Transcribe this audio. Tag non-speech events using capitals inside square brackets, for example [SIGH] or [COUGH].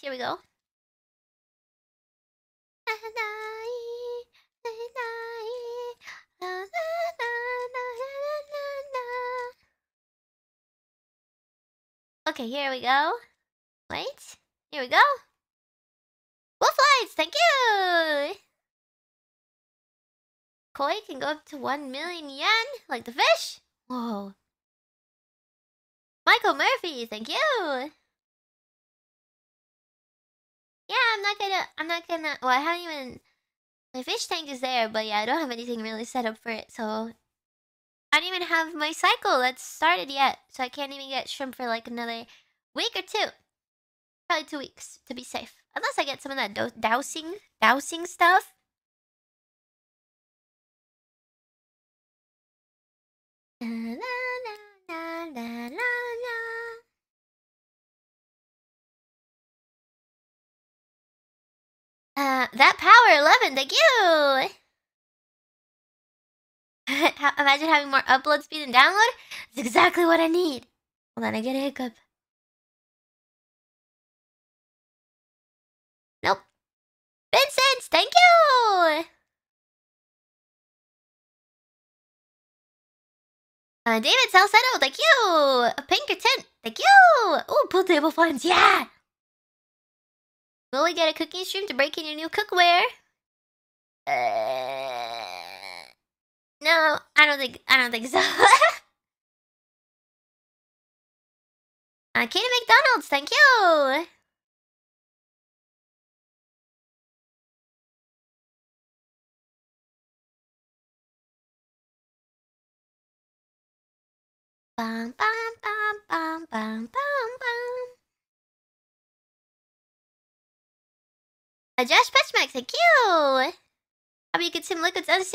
here we go. Okay, here we go. Wait, here we go. Wolf lights, thank you! Koi can go up to 1 million yen, like the fish. Whoa. Michael Murphy, thank you! Yeah, I'm not gonna. I'm not gonna. Well, I haven't even. My fish tank is there, but yeah, I don't have anything really set up for it, so. I don't even have my cycle that's started yet, so I can't even get shrimp for like another week or two. Probably two weeks, to be safe. Unless I get some of that do dousing, dousing stuff. Uh, that power, eleven. Thank you. [LAUGHS] Imagine having more upload speed than download. That's exactly what I need. Hold on, I get a hiccup. Nope. Vincent, thank you. Uh, David Salcedo, thank you. A tent, thank you. Oh, pool table fans, yeah. Will we get a cooking stream to break in your new cookware? Uh, no, I don't think I don't think so. [LAUGHS] uh, Katie McDonald's, thank you. Bum, bum, bum, bum, bum, bum. Josh Petchmack, thank you! How about you can some liquids